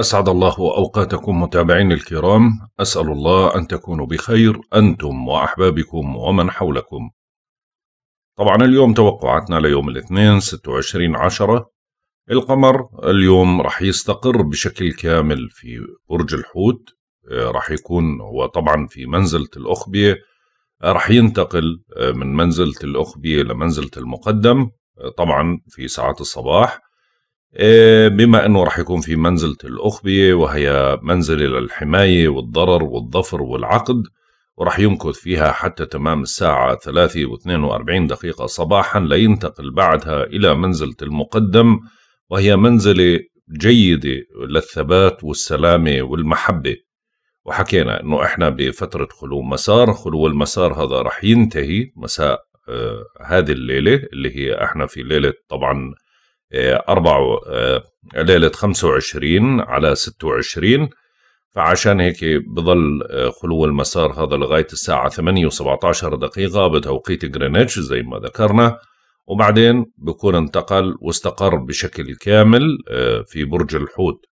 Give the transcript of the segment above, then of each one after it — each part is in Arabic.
أسعد الله أوقاتكم متابعين الكرام أسأل الله أن تكونوا بخير أنتم وأحبابكم ومن حولكم طبعا اليوم توقعاتنا ليوم الاثنين 26 عشرة القمر اليوم رح يستقر بشكل كامل في برج الحوت آه، رح يكون هو طبعا في منزلة الأخبية آه، رح ينتقل آه، من منزلة الأخبية لمنزلة المقدم طبعا في ساعات الصباح آه، بما أنه راح يكون في منزلة الأخبية وهي منزلة للحماية والضرر والظفر والعقد وراح يمكث فيها حتى تمام الساعة 3 و42 دقيقة صباحا لينتقل بعدها إلى منزلة المقدم وهي منزلة جيدة للثبات والسلامة والمحبة وحكينا أنه إحنا بفترة خلو مسار خلو المسار هذا راح ينتهي مساء آه هذه الليلة اللي هي إحنا في ليلة طبعا آه، أربعة آه، ليله 25 على 26 فعشان هيك بضل آه، خلو المسار هذا لغايه الساعه 8 و17 دقيقه بتوقيت جرينتش زي ما ذكرنا وبعدين بكون انتقل واستقر بشكل كامل في برج الحوت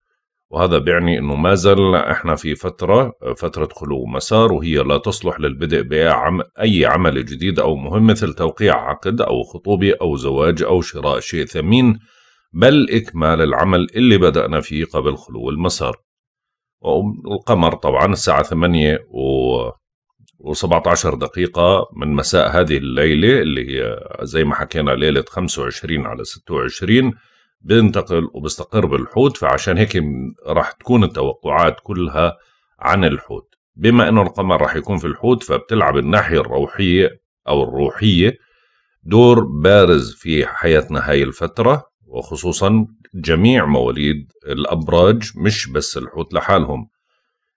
وهذا بيعني انه ما زال احنا في فتره فتره خلو مسار وهي لا تصلح للبدء بعم اي عمل جديد او مهم مثل توقيع عقد او خطوبه او زواج او شراء شيء ثمين بل اكمال العمل اللي بدانا فيه قبل خلو المسار. والقمر طبعا الساعه 8 و و17 دقيقة من مساء هذه الليلة اللي هي زي ما حكينا ليلة 25 على 26 بينتقل وبيستقر بالحوت فعشان هيك راح تكون التوقعات كلها عن الحوت بما انه القمر راح يكون في الحوت فبتلعب الناحيه الروحيه او الروحيه دور بارز في حياتنا هاي الفتره وخصوصا جميع مواليد الابراج مش بس الحوت لحالهم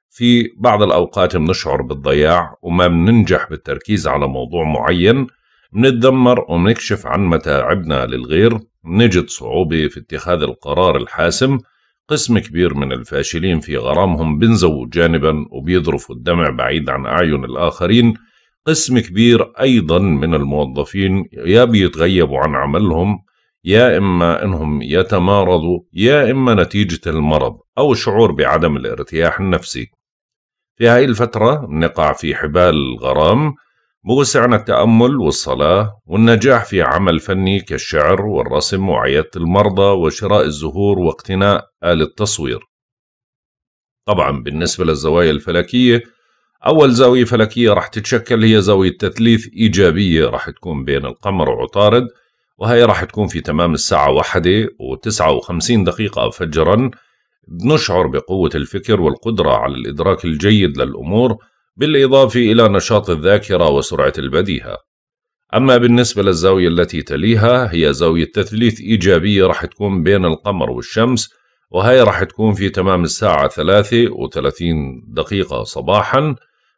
في بعض الاوقات بنشعر بالضياع وما بننجح بالتركيز على موضوع معين بنتذمر ونكشف عن متاعبنا للغير نجد صعوبة في اتخاذ القرار الحاسم قسم كبير من الفاشلين في غرامهم بنزووا جانبا وبيذرفوا الدمع بعيد عن أعين الآخرين قسم كبير أيضا من الموظفين يا بيتغيبوا عن عملهم يا إما أنهم يتمارضوا يا إما نتيجة المرض أو الشعور بعدم الارتياح النفسي في هاي الفترة نقع في حبال الغرام بوسعنا التأمل والصلاة والنجاح في عمل فني كالشعر والرسم وعيادة المرضى وشراء الزهور واقتناء آلة تصوير. طبعا بالنسبة للزوايا الفلكية أول زاوية فلكية راح تتشكل هي زاوية تثليث إيجابية راح تكون بين القمر وعطارد وهي راح تكون في تمام الساعة واحدة وتسعة وخمسين دقيقة فجرا بنشعر بقوة الفكر والقدرة على الإدراك الجيد للأمور بالإضافة إلى نشاط الذاكرة وسرعة البديهة أما بالنسبة للزاوية التي تليها هي زاوية تثليث إيجابية راح تكون بين القمر والشمس وهي راح تكون في تمام الساعة ثلاثة وثلاثين دقيقة صباحا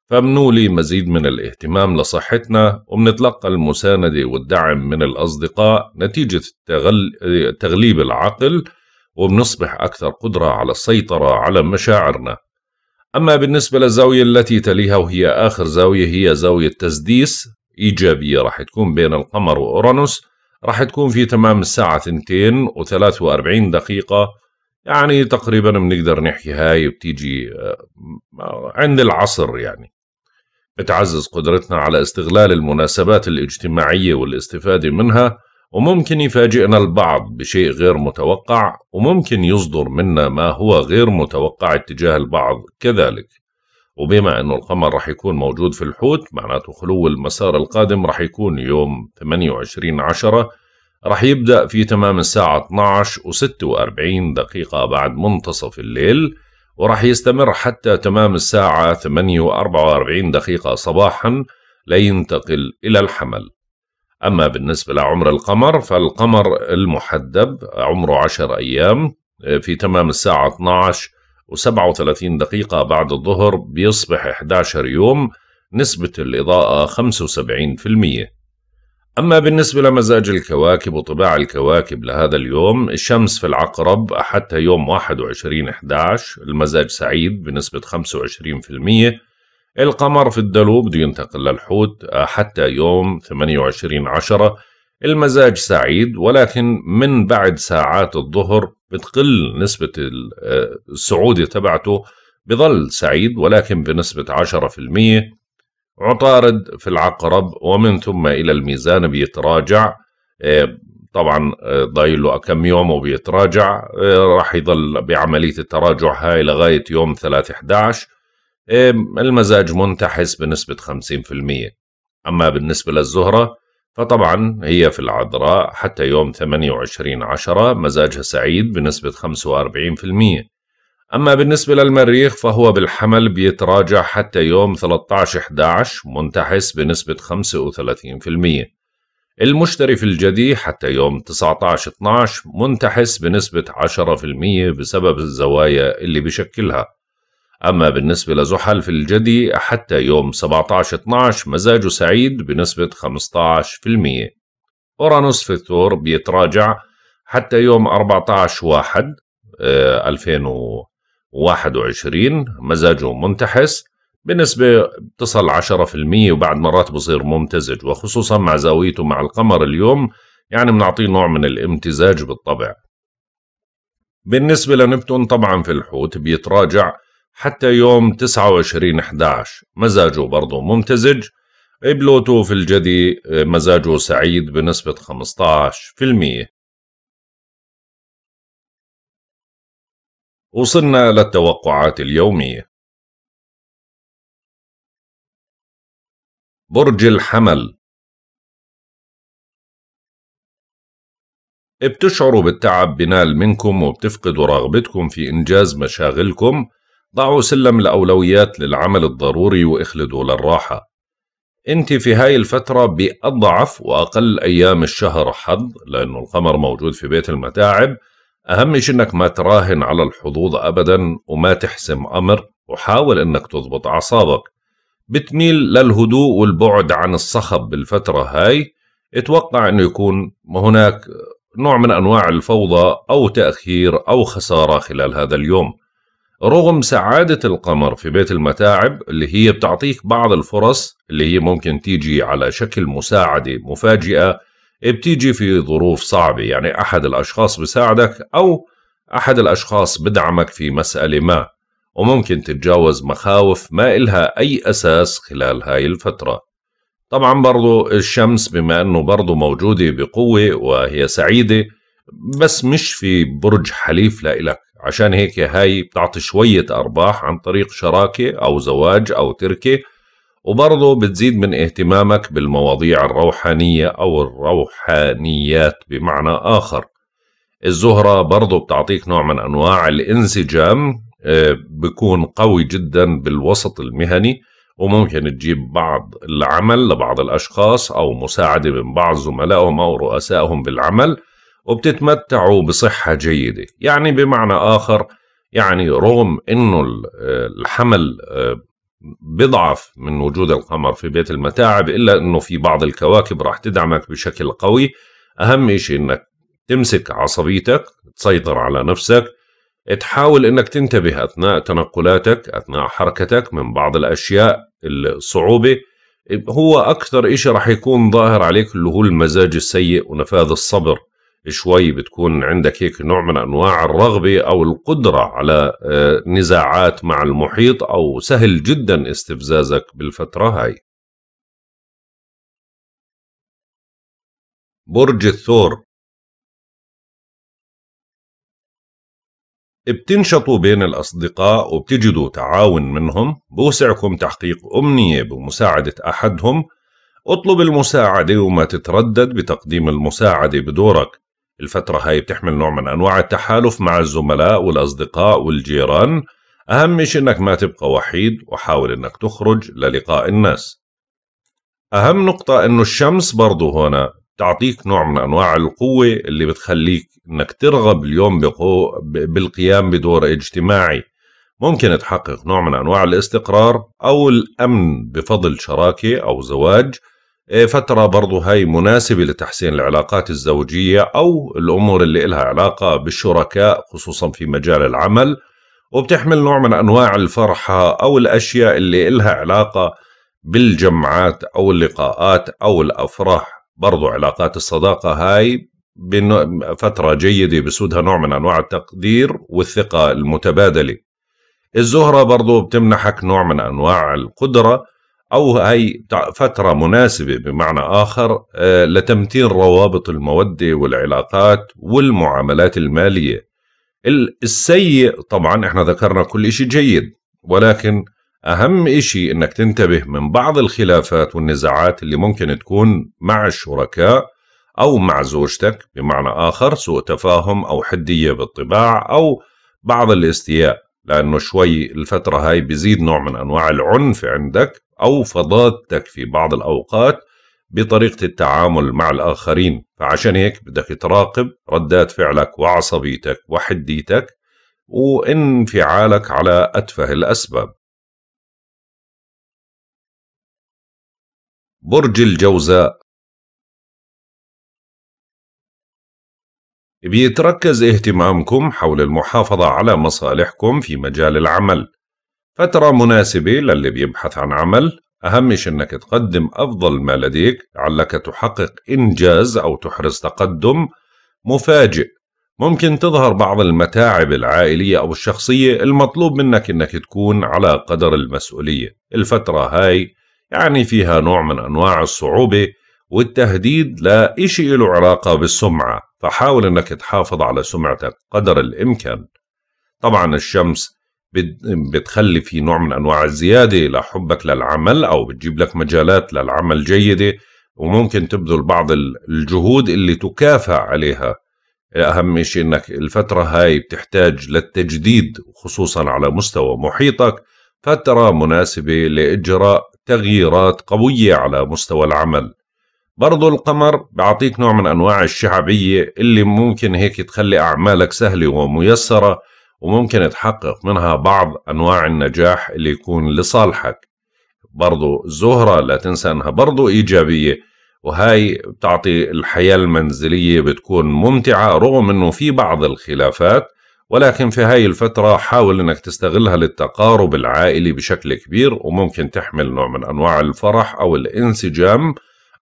فمنولي مزيد من الاهتمام لصحتنا وبنتلقى المساندة والدعم من الأصدقاء نتيجة تغليب العقل وبنصبح أكثر قدرة على السيطرة على مشاعرنا أما بالنسبة للزاوية التي تليها وهي آخر زاوية هي زاوية تسديس إيجابية راح تكون بين القمر وأورانوس راح تكون في تمام الساعة 2 و43 دقيقة يعني تقريبا بنقدر نحكي هاي بتيجي آه، عند العصر يعني بتعزز قدرتنا على استغلال المناسبات الاجتماعية والاستفادة منها وممكن يفاجئنا البعض بشيء غير متوقع وممكن يصدر منا ما هو غير متوقع اتجاه البعض كذلك وبما أنه القمر رح يكون موجود في الحوت معناته خلو المسار القادم رح يكون يوم 28 عشرة رح يبدأ في تمام الساعة 12 و46 دقيقة بعد منتصف الليل ورح يستمر حتى تمام الساعة 8 و44 دقيقة صباحا لينتقل إلى الحمل أما بالنسبة لعمر القمر فالقمر المحدب عمره 10 أيام آه، في تمام الساعة 12 و37 دقيقة بعد الظهر بيصبح 11 يوم نسبة الإضاءة 75% أما بالنسبة لمزاج الكواكب وطباع الكواكب لهذا اليوم الشمس في العقرب حتى يوم 21 11 المزاج سعيد بنسبة القمر في الدلو بده ينتقل للحوت آه، حتى يوم 28 عشرة المزاج سعيد ولكن من بعد ساعات الظهر بتقل نسبة السعودة آه، تبعته بظل سعيد ولكن بنسبة 10% عطارد في العقرب ومن ثم إلى الميزان بيتراجع آه، طبعا ضايل له كم يوم وبيتراجع راح يظل بعملية التراجع هاي لغاية يوم ثلاثة 11 إيه، المزاج منتحس بنسبة 50% أما بالنسبة للزهرة فطبعا هي في العذراء حتى يوم 28 عشرة مزاجها سعيد بنسبة 45% أما بالنسبة للمريخ فهو بالحمل بيتراجع حتى يوم 13 11 منتحس بنسبة 35% المشتري في الجدي حتى يوم 19 12 منتحس بنسبة 10% بسبب الزوايا اللي بيشكلها أما بالنسبة لزحل في الجدي حتى يوم 17-12 مزاجه سعيد بنسبة 15% أورانوس في الثور بيتراجع حتى يوم 14-1 2021 آه، مزاجه منتحس بنسبة بتصل 10% وبعد مرات بصير ممتزج وخصوصا مع زاويته مع القمر اليوم يعني بنعطيه نوع من الامتزاج بالطبع بالنسبة لنبتون طبعا في الحوت بيتراجع حتى يوم 29 11 مزاجه برضه ممتزج بلوتو في الجدي مزاجه سعيد بنسبة 15% وصلنا للتوقعات اليومية برج الحمل بتشعروا بالتعب بنال منكم وبتفقدوا رغبتكم في إنجاز مشاغلكم ضعوا سلم الأولويات للعمل الضروري واخلدوا للراحة انت في هاي الفترة بأضعف وأقل أيام الشهر حظ لأنه القمر موجود في بيت المتاعب أهم شيء أنك ما تراهن على الحظوظ أبدا وما تحسم أمر وحاول أنك تضبط أعصابك بتميل للهدوء والبعد عن الصخب بالفترة هاي اتوقع أنه يكون هناك نوع من أنواع الفوضى أو تأخير أو خسارة خلال هذا اليوم رغم سعادة القمر في بيت المتاعب اللي هي بتعطيك بعض الفرص اللي هي ممكن تيجي على شكل مساعدة مفاجئة بتيجي في ظروف صعبة يعني أحد الأشخاص بساعدك أو أحد الأشخاص بدعمك في مسألة ما وممكن تتجاوز مخاوف ما إلها أي أساس خلال هاي الفترة طبعا برضو الشمس بما أنه برضو موجودة بقوة وهي سعيدة بس مش في برج حليف لإلك عشان هيك هاي بتعطي شوية أرباح عن طريق شراكة أو زواج أو تركة وبرضه بتزيد من اهتمامك بالمواضيع الروحانية أو الروحانيات بمعنى آخر الزهرة برضه بتعطيك نوع من أنواع الانسجام آه، بكون قوي جدا بالوسط المهني وممكن تجيب بعض العمل لبعض الأشخاص أو مساعدة من بعض زملائهم أو رؤسائهم بالعمل وبتتمتعوا بصحة جيدة يعني بمعنى آخر يعني رغم أنه الحمل آه، بضعف من وجود القمر في بيت المتاعب إلا أنه في بعض الكواكب راح تدعمك بشكل قوي أهم شيء أنك تمسك عصبيتك تسيطر على نفسك تحاول أنك تنتبه أثناء تنقلاتك أثناء حركتك من بعض الأشياء الصعوبة هو أكثر إشي راح يكون ظاهر عليك اللي هو المزاج السيء ونفاذ الصبر شوي بتكون عندك هيك نوع من انواع الرغبه او القدره على آه، نزاعات مع المحيط او سهل جدا استفزازك بالفتره هاي برج الثور بتنشطوا بين الأصدقاء وبتجدوا تعاون منهم بوسعكم تحقيق أمنية بمساعدة أحدهم اطلب المساعدة وما تتردد بتقديم المساعدة بدورك الفترة هاي بتحمل نوع من أنواع التحالف مع الزملاء والأصدقاء والجيران أهم شيء أنك ما تبقى وحيد وحاول أنك تخرج للقاء الناس أهم نقطة أنه الشمس برضو هنا تعطيك نوع من أنواع القوة اللي بتخليك أنك ترغب اليوم بالقيام بدور اجتماعي ممكن تحقق نوع من أنواع الاستقرار أو الأمن بفضل شراكة أو زواج إيه، فترة برضو هاي مناسبة لتحسين العلاقات الزوجية أو الأمور اللي إلها علاقة بالشركاء خصوصا في مجال العمل وبتحمل نوع من أنواع الفرحة أو الأشياء اللي إلها علاقة بالجمعات أو اللقاءات أو الأفراح برضو علاقات الصداقة هاي فترة جيدة بسودها نوع من أنواع التقدير والثقة المتبادلة الزهرة برضو بتمنحك نوع من أنواع القدرة او هي فتره مناسبه بمعنى اخر آه، لتمتين روابط الموده والعلاقات والمعاملات الماليه السيء طبعا احنا ذكرنا كل شيء جيد ولكن اهم شيء انك تنتبه من بعض الخلافات والنزاعات اللي ممكن تكون مع الشركاء او مع زوجتك بمعنى اخر سوء تفاهم او حديه بالطباع او بعض الاستياء لانه شوي الفتره هاي بيزيد نوع من انواع العنف عندك او فضادتك في بعض الاوقات بطريقه التعامل مع الاخرين فعشان هيك بدك تراقب ردات فعلك وعصبيتك وحديتك وانفعالك على اتفه الاسباب برج الجوزاء بيتركز اهتمامكم حول المحافظة على مصالحكم في مجال العمل فترة مناسبة للي بيبحث عن عمل أهم أنك تقدم أفضل ما لديك علك تحقق إنجاز أو تحرز تقدم مفاجئ ممكن تظهر بعض المتاعب العائلية أو الشخصية المطلوب منك أنك تكون على قدر المسؤولية الفترة هاي يعني فيها نوع من أنواع الصعوبة والتهديد لا إشي له علاقة بالسمعة فحاول أنك تحافظ على سمعتك قدر الإمكان طبعا الشمس بتخلي في نوع من أنواع الزيادة لحبك للعمل أو بتجيب لك مجالات للعمل جيدة وممكن تبذل بعض الجهود اللي تكافأ عليها أهم شيء أنك الفترة هاي بتحتاج للتجديد خصوصا على مستوى محيطك فترة مناسبة لإجراء تغييرات قوية على مستوى العمل برضو القمر بيعطيك نوع من أنواع الشعبية اللي ممكن هيك تخلي أعمالك سهلة وميسرة وممكن تحقق منها بعض أنواع النجاح اللي يكون لصالحك برضو الزهرة لا تنسى أنها برضو إيجابية وهاي بتعطي الحياة المنزلية بتكون ممتعة رغم أنه في بعض الخلافات ولكن في هاي الفترة حاول أنك تستغلها للتقارب العائلي بشكل كبير وممكن تحمل نوع من أنواع الفرح أو الانسجام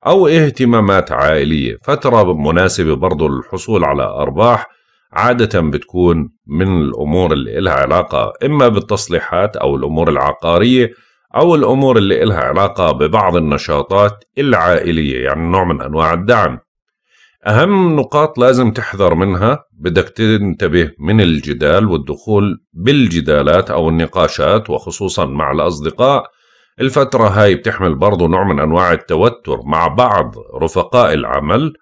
أو اهتمامات عائلية فترة مناسبة برضو للحصول على أرباح عادة بتكون من الأمور اللي إلها علاقة إما بالتصليحات أو الأمور العقارية أو الأمور اللي إلها علاقة ببعض النشاطات العائلية يعني نوع من أنواع الدعم أهم نقاط لازم تحذر منها بدك تنتبه من الجدال والدخول بالجدالات أو النقاشات وخصوصا مع الأصدقاء الفترة هاي بتحمل برضو نوع من أنواع التوتر مع بعض رفقاء العمل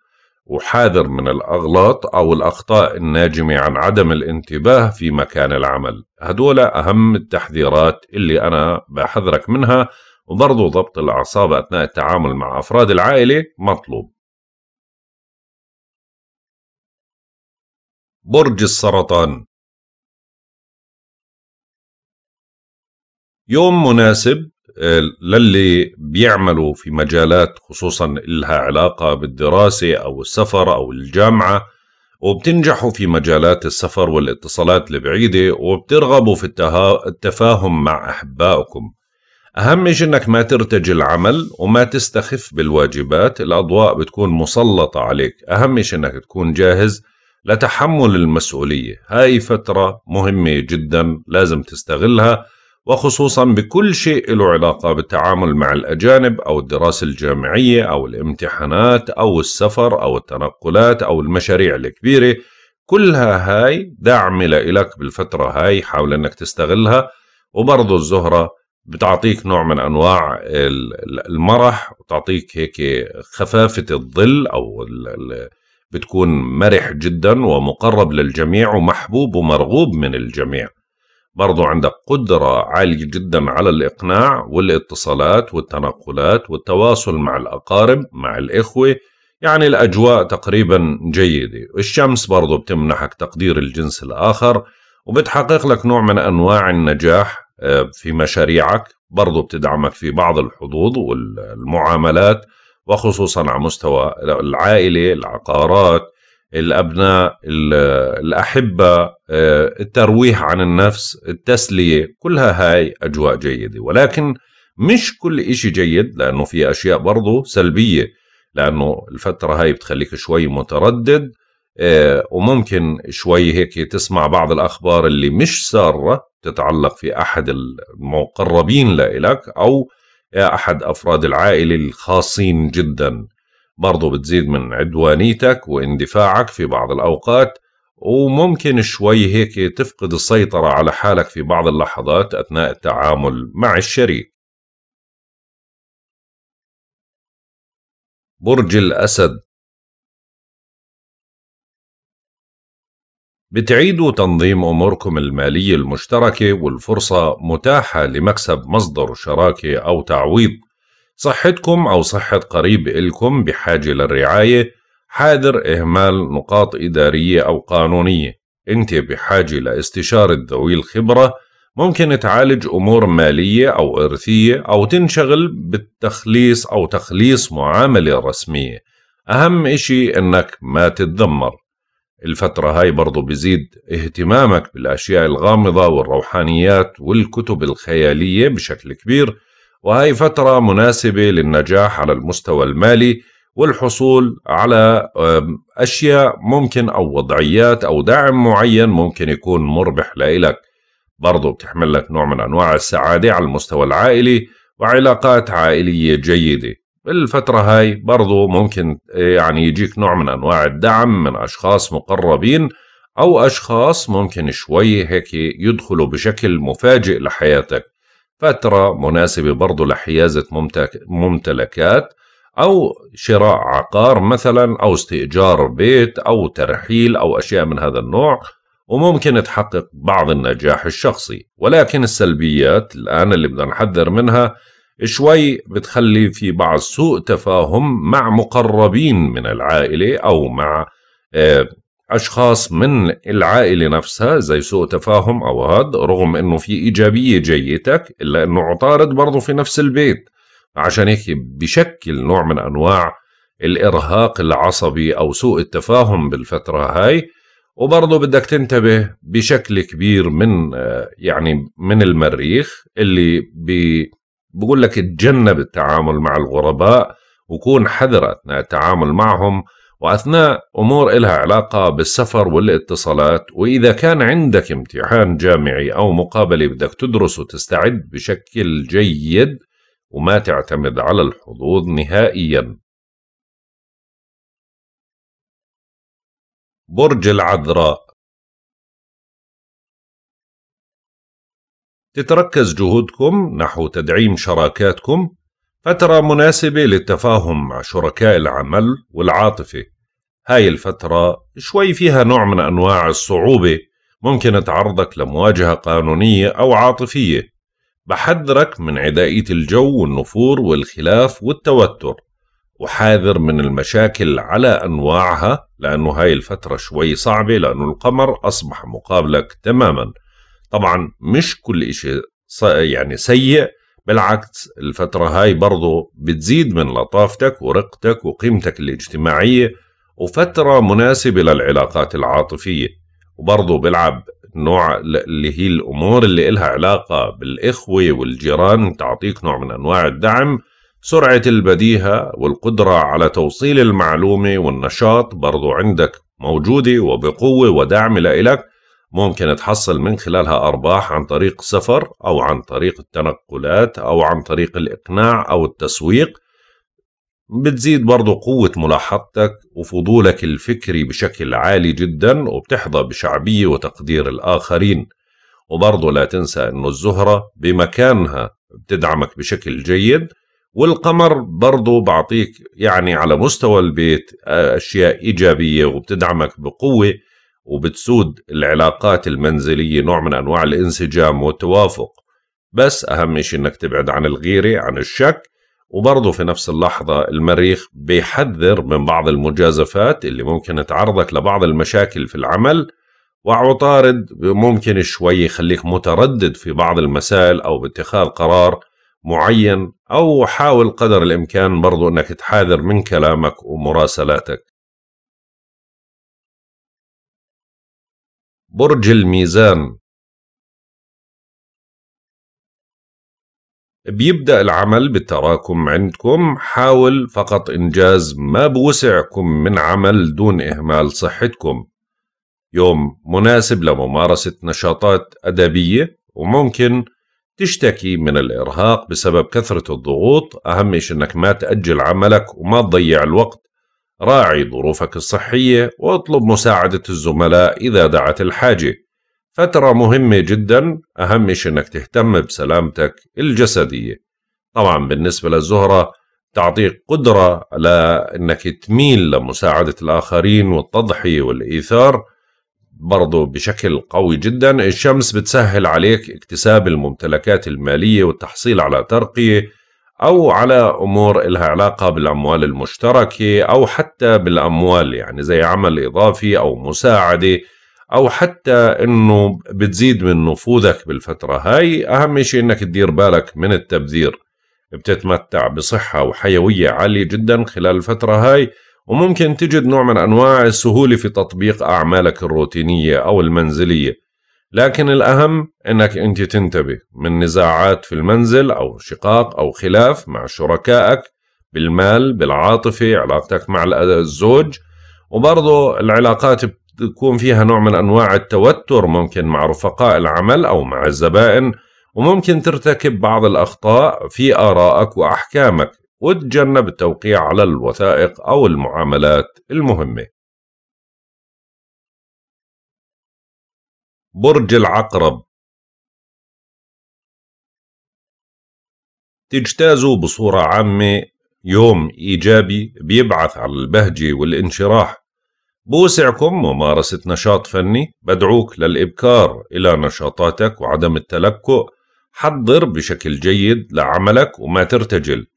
وحاذر من الأغلاط أو الأخطاء الناجمة عن عدم الانتباه في مكان العمل هدول أهم التحذيرات اللي أنا بحذرك منها وبرضو ضبط الأعصاب أثناء التعامل مع أفراد العائلة مطلوب برج السرطان يوم مناسب للي بيعملوا في مجالات خصوصا لها علاقة بالدراسة أو السفر أو الجامعة وبتنجحوا في مجالات السفر والاتصالات البعيدة وبترغبوا في التفاهم مع أحبائكم أهم شيء أنك ما ترتجي العمل وما تستخف بالواجبات الأضواء بتكون مسلطة عليك أهم شيء أنك تكون جاهز لتحمل المسؤولية هاي فترة مهمة جدا لازم تستغلها وخصوصا بكل شيء له علاقة بالتعامل مع الأجانب أو الدراسة الجامعية أو الامتحانات أو السفر أو التنقلات أو المشاريع الكبيرة كلها هاي دعم لإلك بالفترة هاي حاول أنك تستغلها وبرضو الزهرة بتعطيك نوع من أنواع المرح وتعطيك هيك خفافة الظل أو بتكون مرح جدا ومقرب للجميع ومحبوب ومرغوب من الجميع برضو عندك قدرة عالية جدا على الإقناع والاتصالات والتنقلات والتواصل مع الأقارب مع الإخوة يعني الأجواء تقريبا جيدة الشمس برضو بتمنحك تقدير الجنس الآخر وبتحقق لك نوع من أنواع النجاح آه، في مشاريعك برضو بتدعمك في بعض الحظوظ والمعاملات وخصوصا على مستوى العائلة العقارات الابناء الاحبه آه، الترويح عن النفس التسليه كلها هاي اجواء جيده ولكن مش كل إشي جيد لانه في اشياء برضه سلبيه لانه الفتره هاي بتخليك شوي متردد آه، وممكن شوي هيك تسمع بعض الاخبار اللي مش ساره تتعلق في احد المقربين لإلك او احد افراد العائله الخاصين جدا برضو بتزيد من عدوانيتك واندفاعك في بعض الأوقات وممكن شوي هيك تفقد السيطرة على حالك في بعض اللحظات أثناء التعامل مع الشريك برج الأسد بتعيدوا تنظيم أموركم المالية المشتركة والفرصة متاحة لمكسب مصدر شراكة أو تعويض صحتكم أو صحة قريب إلكم بحاجة للرعاية حاذر إهمال نقاط إدارية أو قانونية أنت بحاجة لاستشارة ذوي الخبرة ممكن تعالج أمور مالية أو إرثية أو تنشغل بالتخليص أو تخليص معاملة رسمية أهم إشي إنك ما تتذمر الفترة هاي برضو بزيد اهتمامك بالأشياء الغامضة والروحانيات والكتب الخيالية بشكل كبير وهي فترة مناسبة للنجاح على المستوى المالي والحصول على أشياء ممكن أو وضعيات أو دعم معين ممكن يكون مربح لإلك برضو بتحمل لك نوع من أنواع السعادة على المستوى العائلي وعلاقات عائلية جيدة بالفترة هاي برضو ممكن آه، يعني يجيك نوع من أنواع الدعم من أشخاص مقربين أو أشخاص ممكن شوي هيك يدخلوا بشكل مفاجئ لحياتك فترة مناسبة برضو لحيازة ممتلكات أو شراء عقار مثلا أو استئجار بيت أو ترحيل أو أشياء من هذا النوع وممكن تحقق بعض النجاح الشخصي ولكن السلبيات الآن اللي بدنا نحذر منها شوي بتخلي في بعض سوء تفاهم مع مقربين من العائلة أو مع آه، أشخاص من العائلة نفسها زي سوء تفاهم أو هاد رغم إنه في إيجابية جيتك إلا إنه عطارد برضه في نفس البيت عشان هيك بشكل نوع من أنواع الإرهاق العصبي أو سوء التفاهم بالفترة هاي وبرضه بدك تنتبه بشكل كبير من يعني من المريخ اللي بي بقول لك تجنب التعامل مع الغرباء وكون حذر أثناء التعامل معهم وأثناء أمور إلها علاقة بالسفر والاتصالات وإذا كان عندك امتحان جامعي أو مقابلة بدك تدرس وتستعد بشكل جيد وما تعتمد على الحظوظ نهائيا برج العذراء تتركز جهودكم نحو تدعيم شراكاتكم فترة مناسبة للتفاهم مع شركاء العمل والعاطفة هاي الفترة شوي فيها نوع من أنواع الصعوبة ممكن تعرضك لمواجهة قانونية أو عاطفية بحذرك من عدائية الجو والنفور والخلاف والتوتر وحاذر من المشاكل على أنواعها لأنه هاي الفترة شوي صعبة لأنه القمر أصبح مقابلك تماما طبعا مش كل إشي يعني سيء بالعكس الفترة هاي برضو بتزيد من لطافتك ورقتك وقيمتك الاجتماعية وفترة مناسبة للعلاقات العاطفية وبرضو بلعب نوع اللي هي الأمور اللي إلها علاقة بالإخوة والجيران تعطيك نوع من أنواع الدعم سرعة البديهة والقدرة على توصيل المعلومة والنشاط برضو عندك موجودة وبقوة ودعم لإلك ممكن تحصل من خلالها أرباح عن طريق سفر أو عن طريق التنقلات أو عن طريق الإقناع أو التسويق بتزيد برضو قوة ملاحظتك وفضولك الفكري بشكل عالي جدا وبتحظى بشعبية وتقدير الآخرين وبرضو لا تنسى أنه الزهرة بمكانها بتدعمك بشكل جيد والقمر برضو بعطيك يعني على مستوى البيت أشياء إيجابية وبتدعمك بقوة وبتسود العلاقات المنزلية نوع من أنواع الانسجام والتوافق بس أهم شيء أنك تبعد عن الغيرة عن الشك وبرضه في نفس اللحظة المريخ بيحذر من بعض المجازفات اللي ممكن تعرضك لبعض المشاكل في العمل وعطارد ممكن شوي يخليك متردد في بعض المسائل أو باتخاذ قرار معين أو حاول قدر الإمكان برضو أنك تحاذر من كلامك ومراسلاتك برج الميزان بيبدأ العمل بالتراكم عندكم حاول فقط إنجاز ما بوسعكم من عمل دون إهمال صحتكم يوم مناسب لممارسة نشاطات أدبية وممكن تشتكي من الإرهاق بسبب كثرة الضغوط أهم شيء أنك ما تأجل عملك وما تضيع الوقت راعي ظروفك الصحية واطلب مساعدة الزملاء إذا دعت الحاجة فترة مهمة جدا أهم شيء أنك تهتم بسلامتك الجسدية طبعا بالنسبة للزهرة تعطيك قدرة على أنك تميل لمساعدة الآخرين والتضحية والإيثار برضو بشكل قوي جدا الشمس بتسهل عليك اكتساب الممتلكات المالية والتحصيل على ترقية أو على أمور إلها علاقة بالأموال المشتركة أو حتى بالأموال يعني زي عمل إضافي أو مساعدة أو حتى أنه بتزيد من نفوذك بالفترة هاي أهم شيء أنك تدير بالك من التبذير بتتمتع بصحة وحيوية عالية جدا خلال الفترة هاي وممكن تجد نوع من أنواع السهولة في تطبيق أعمالك الروتينية أو المنزلية لكن الأهم أنك أنت تنتبه من نزاعات في المنزل أو شقاق أو خلاف مع شركائك بالمال بالعاطفة علاقتك مع الزوج وبرضه العلاقات بتكون فيها نوع من أنواع التوتر ممكن مع رفقاء العمل أو مع الزبائن وممكن ترتكب بعض الأخطاء في آرائك وأحكامك وتجنب التوقيع على الوثائق أو المعاملات المهمة برج العقرب تجتازوا بصورة عامة يوم إيجابي بيبعث على البهجة والانشراح بوسعكم ممارسة نشاط فني بدعوك للإبكار إلى نشاطاتك وعدم التلكؤ حضر بشكل جيد لعملك وما ترتجل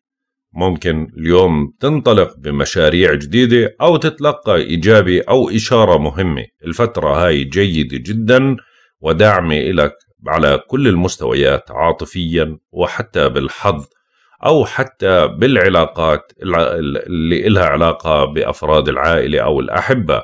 ممكن اليوم تنطلق بمشاريع جديدة أو تتلقى إجابة أو إشارة مهمة الفترة هاي جيدة جدا وداعمة إلك على كل المستويات عاطفيا وحتى بالحظ أو حتى بالعلاقات اللي إلها علاقة بأفراد العائلة أو الأحبة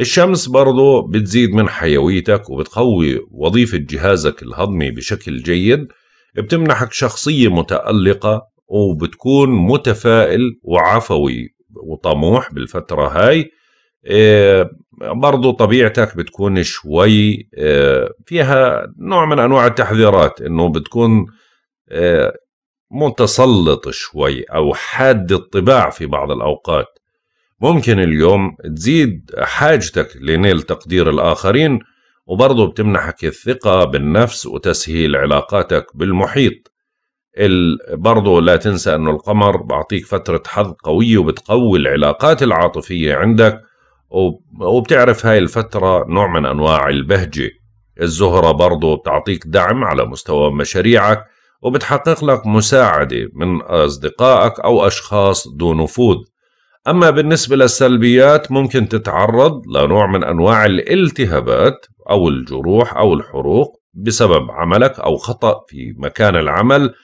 الشمس برضو بتزيد من حيويتك وبتقوي وظيفة جهازك الهضمي بشكل جيد بتمنحك شخصية متألقة وبتكون متفائل وعفوي وطموح بالفترة هاي إيه، برضو طبيعتك بتكون شوي إيه، فيها نوع من أنواع التحذيرات أنه بتكون إيه، متسلط شوي أو حاد الطباع في بعض الأوقات ممكن اليوم تزيد حاجتك لنيل تقدير الآخرين وبرضو بتمنحك الثقة بالنفس وتسهيل علاقاتك بالمحيط برضه لا تنسى أنه القمر بعطيك فترة حظ قوية وبتقوي العلاقات العاطفية عندك وبتعرف هاي الفترة نوع من أنواع البهجة الزهرة برضه بتعطيك دعم على مستوى مشاريعك وبتحقق لك مساعدة من أصدقائك أو أشخاص ذو نفوذ أما بالنسبة للسلبيات ممكن تتعرض لنوع من أنواع الالتهابات أو الجروح أو الحروق بسبب عملك أو خطأ في مكان العمل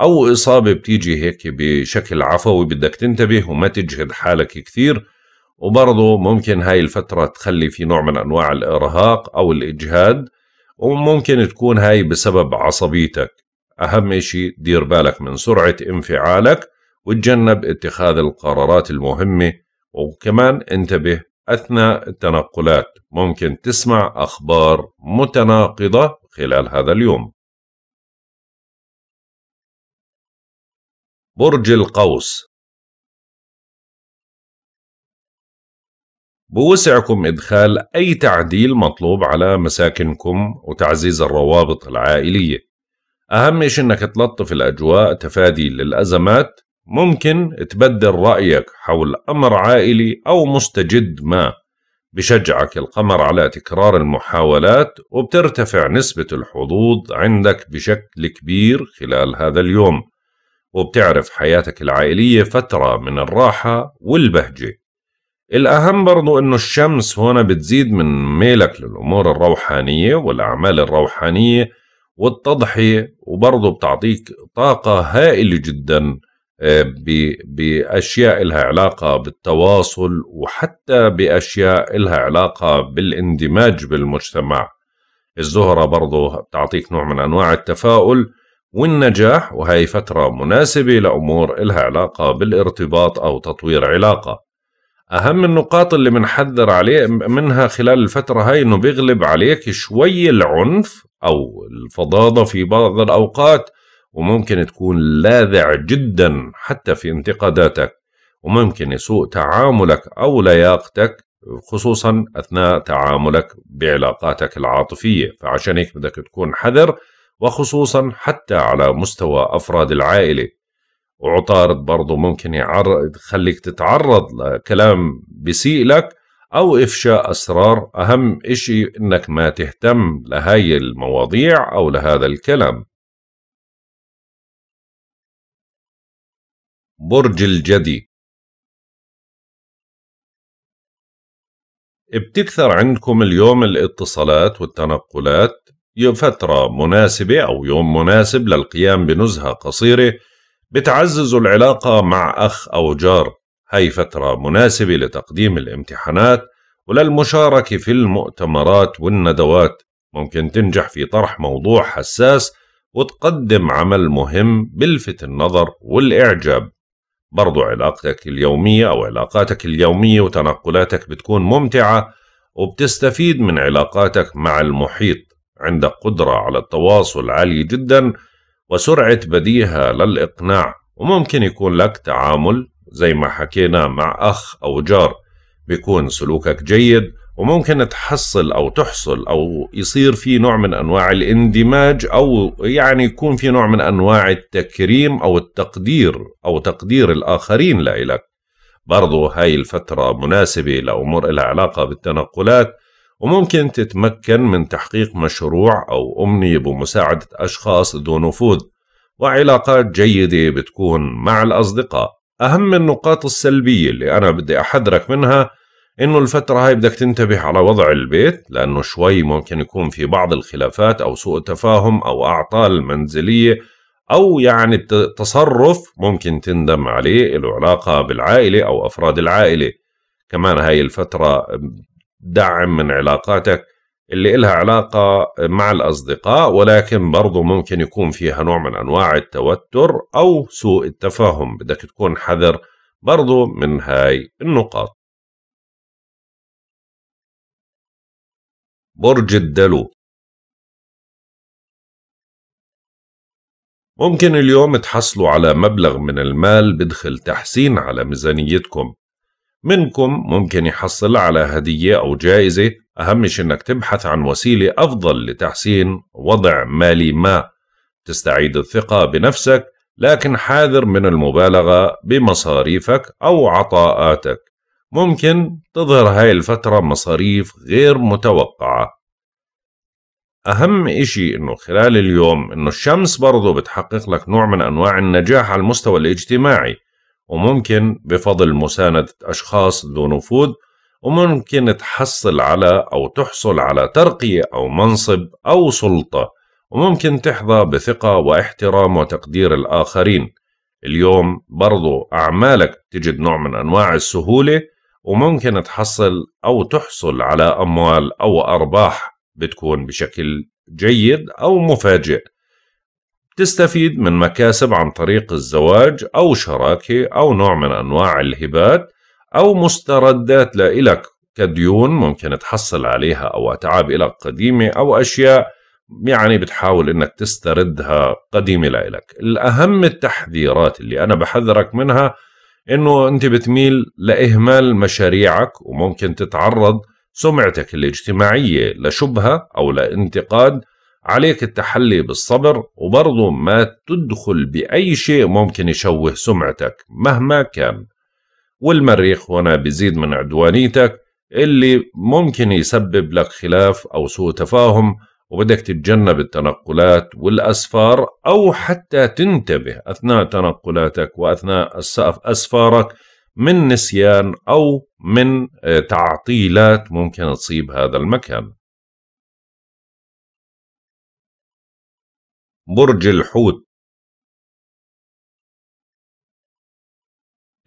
أو إصابة بتيجي هيك بشكل عفوي بدك تنتبه وما تجهد حالك كثير وبرضه ممكن هاي الفترة تخلي في نوع من أنواع الإرهاق أو الإجهاد وممكن تكون هاي بسبب عصبيتك أهم إشي دير بالك من سرعة انفعالك وتجنب اتخاذ القرارات المهمة وكمان انتبه أثناء التنقلات ممكن تسمع أخبار متناقضة خلال هذا اليوم برج القوس بوسعكم إدخال أي تعديل مطلوب على مساكنكم وتعزيز الروابط العائلية أهم إشي إنك تلطف الأجواء تفادي للأزمات ممكن تبدل رأيك حول أمر عائلي أو مستجد ما بشجعك القمر على تكرار المحاولات وبترتفع نسبة الحظوظ عندك بشكل كبير خلال هذا اليوم وبتعرف حياتك العائلية فترة من الراحة والبهجة الأهم برضو أنه الشمس هنا بتزيد من ميلك للأمور الروحانية والأعمال الروحانية والتضحية وبرضو بتعطيك طاقة هائلة جدا آه، بأشياء لها علاقة بالتواصل وحتى بأشياء لها علاقة بالاندماج بالمجتمع الزهرة برضو بتعطيك نوع من أنواع التفاؤل والنجاح وهي فترة مناسبة لأمور إلها علاقة بالارتباط أو تطوير علاقة أهم النقاط اللي بنحذر عليه منها خلال الفترة هاي إنه بيغلب عليك شوي العنف أو الفظاظة في بعض الأوقات وممكن تكون لاذع جدا حتى في انتقاداتك وممكن يسوء تعاملك أو لياقتك خصوصا أثناء تعاملك بعلاقاتك العاطفية فعشان هيك بدك تكون حذر وخصوصا حتى على مستوى أفراد العائلة وعطارد برضه ممكن يعرض يخليك تتعرض لكلام بسيء لك أو إفشاء أسرار أهم إشي إنك ما تهتم لهاي المواضيع أو لهذا الكلام برج الجدي بتكثر عندكم اليوم الاتصالات والتنقلات فترة مناسبة أو يوم مناسب للقيام بنزهة قصيرة بتعزز العلاقة مع أخ أو جار هاي فترة مناسبة لتقديم الامتحانات وللمشاركة في المؤتمرات والندوات ممكن تنجح في طرح موضوع حساس وتقدم عمل مهم بلفت النظر والإعجاب برضو علاقتك اليومية أو علاقاتك اليومية وتنقلاتك بتكون ممتعة وبتستفيد من علاقاتك مع المحيط عند قدرة على التواصل عالية جدا وسرعة بديهة للإقناع وممكن يكون لك تعامل زي ما حكينا مع أخ أو جار بيكون سلوكك جيد وممكن تحصل أو تحصل أو يصير في نوع من أنواع الاندماج أو يعني يكون في نوع من أنواع التكريم أو التقدير أو تقدير الآخرين لإلك برضو هاي الفترة مناسبة لأمور العلاقة علاقة بالتنقلات وممكن تتمكن من تحقيق مشروع أو أمنية بمساعدة أشخاص ذو نفوذ وعلاقات جيدة بتكون مع الأصدقاء أهم النقاط السلبية اللي أنا بدي أحذرك منها إنه الفترة هاي بدك تنتبه على وضع البيت لأنه شوي ممكن يكون في بعض الخلافات أو سوء تفاهم أو أعطال منزلية أو يعني تصرف ممكن تندم عليه له علاقة بالعائلة أو أفراد العائلة كمان هاي الفترة دعم من علاقاتك اللي إلها علاقة مع الأصدقاء ولكن برضو ممكن يكون فيها نوع من أنواع التوتر أو سوء التفاهم بدك تكون حذر برضو من هاي النقاط برج الدلو ممكن اليوم تحصلوا على مبلغ من المال بدخل تحسين على ميزانيتكم منكم ممكن يحصل على هدية أو جائزة أهم شيء أنك تبحث عن وسيلة أفضل لتحسين وضع مالي ما تستعيد الثقة بنفسك لكن حاذر من المبالغة بمصاريفك أو عطاءاتك ممكن تظهر هاي الفترة مصاريف غير متوقعة أهم إشي إنه خلال اليوم إنه الشمس برضو بتحقق لك نوع من أنواع النجاح على المستوى الاجتماعي وممكن بفضل مساندة أشخاص ذو نفوذ وممكن تحصل على أو تحصل على ترقية أو منصب أو سلطة وممكن تحظى بثقة واحترام وتقدير الآخرين اليوم برضو أعمالك تجد نوع من أنواع السهولة وممكن تحصل أو تحصل على أموال أو أرباح بتكون بشكل جيد أو مفاجئ تستفيد من مكاسب عن طريق الزواج أو شراكة أو نوع من أنواع الهبات أو مستردات لإلك كديون ممكن تحصل عليها أو أتعاب إلك قديمة أو أشياء يعني بتحاول إنك تستردها قديمة لإلك الأهم التحذيرات اللي أنا بحذرك منها إنه أنت بتميل لإهمال مشاريعك وممكن تتعرض سمعتك الاجتماعية لشبهة أو لانتقاد عليك التحلي بالصبر وبرضه ما تدخل بأي شيء ممكن يشوه سمعتك مهما كان والمريخ هنا بيزيد من عدوانيتك اللي ممكن يسبب لك خلاف أو سوء تفاهم وبدك تتجنب التنقلات والأسفار أو حتى تنتبه أثناء تنقلاتك وأثناء أسفارك من نسيان أو من آه، تعطيلات ممكن تصيب هذا المكان برج الحوت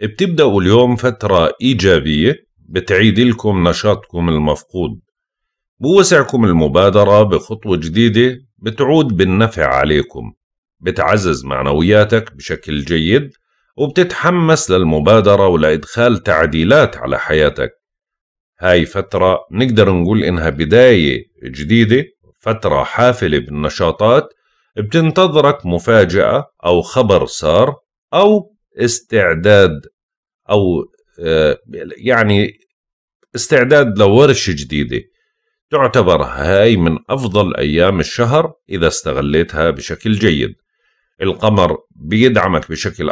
بتبدأوا اليوم فترة إيجابية بتعيد لكم نشاطكم المفقود بوسعكم المبادرة بخطوة جديدة بتعود بالنفع عليكم بتعزز معنوياتك بشكل جيد وبتتحمس للمبادرة ولإدخال تعديلات على حياتك هاي فترة نقدر نقول إنها بداية جديدة فترة حافلة بالنشاطات بتنتظرك مفاجأة أو خبر سار أو استعداد أو آه، يعني استعداد لورشة جديدة تعتبر هاي من أفضل أيام الشهر إذا استغليتها بشكل جيد القمر بيدعمك بشكل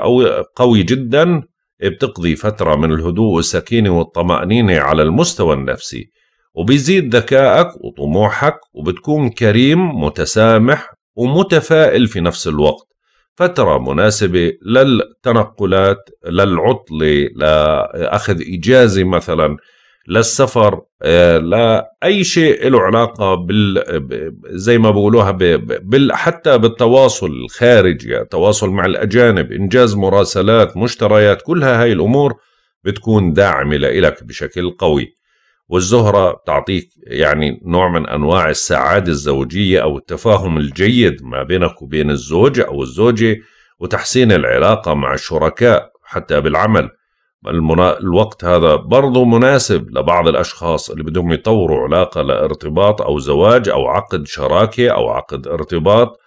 قوي جدا بتقضي فترة من الهدوء والسكينة والطمأنينة على المستوى النفسي وبيزيد ذكائك وطموحك وبتكون كريم متسامح ومتفائل في نفس الوقت فترة مناسبة للتنقلات للعطلة لأخذ إجازة مثلا للسفر لأي شيء له علاقة بال زي ما بقولوها بال حتى بالتواصل الخارجي يعني تواصل مع الأجانب إنجاز مراسلات مشتريات كلها هاي الأمور بتكون داعمة لإلك بشكل قوي والزهرة تعطيك يعني نوع من أنواع السعادة الزوجية أو التفاهم الجيد ما بينك وبين الزوج أو الزوجة وتحسين العلاقة مع الشركاء حتى بالعمل المنا... الوقت هذا برضو مناسب لبعض الأشخاص اللي بدهم يطوروا علاقة لارتباط أو زواج أو عقد شراكة أو عقد ارتباط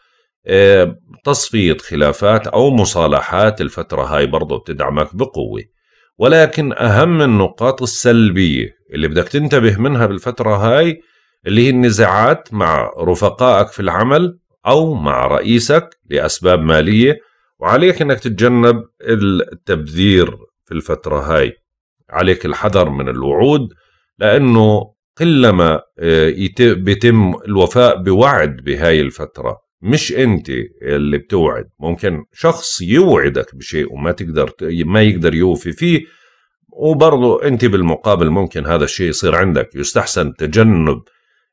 آه، تصفية خلافات أو مصالحات الفترة هاي برضو بتدعمك بقوة ولكن أهم النقاط السلبية اللي بدك تنتبه منها بالفترة هاي اللي هي النزاعات مع رفقائك في العمل أو مع رئيسك لأسباب مالية وعليك أنك تتجنب التبذير في الفترة هاي عليك الحذر من الوعود لأنه قلما آه، بيتم الوفاء بوعد بهاي الفترة مش أنت اللي بتوعد ممكن شخص يوعدك بشيء وما تقدر ما يقدر يوفي فيه وبرضو أنت بالمقابل ممكن هذا الشيء يصير عندك يستحسن تجنب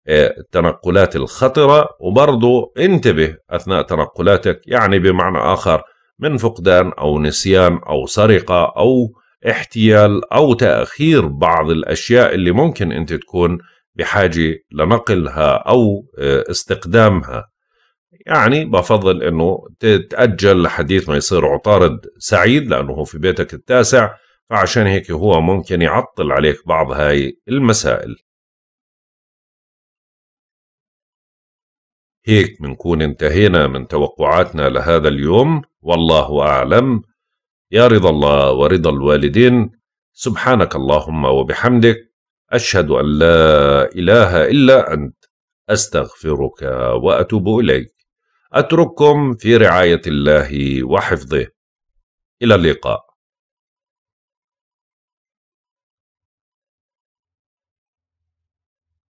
آه، التنقلات الخطرة وبرضو انتبه أثناء تنقلاتك يعني بمعنى آخر من فقدان أو نسيان أو سرقة أو احتيال أو تأخير بعض الأشياء اللي ممكن أنت تكون بحاجة لنقلها أو آه، استقدامها يعني بفضل أنه تتأجل لحديث ما يصير عطارد سعيد لأنه هو في بيتك التاسع فعشان هيك هو ممكن يعطل عليك بعض هاي المسائل هيك منكون انتهينا من توقعاتنا لهذا اليوم والله أعلم يا رضا الله ورضا الوالدين سبحانك اللهم وبحمدك أشهد أن لا إله إلا أنت أستغفرك وأتوب إليك أترككم في رعاية الله وحفظه إلى اللقاء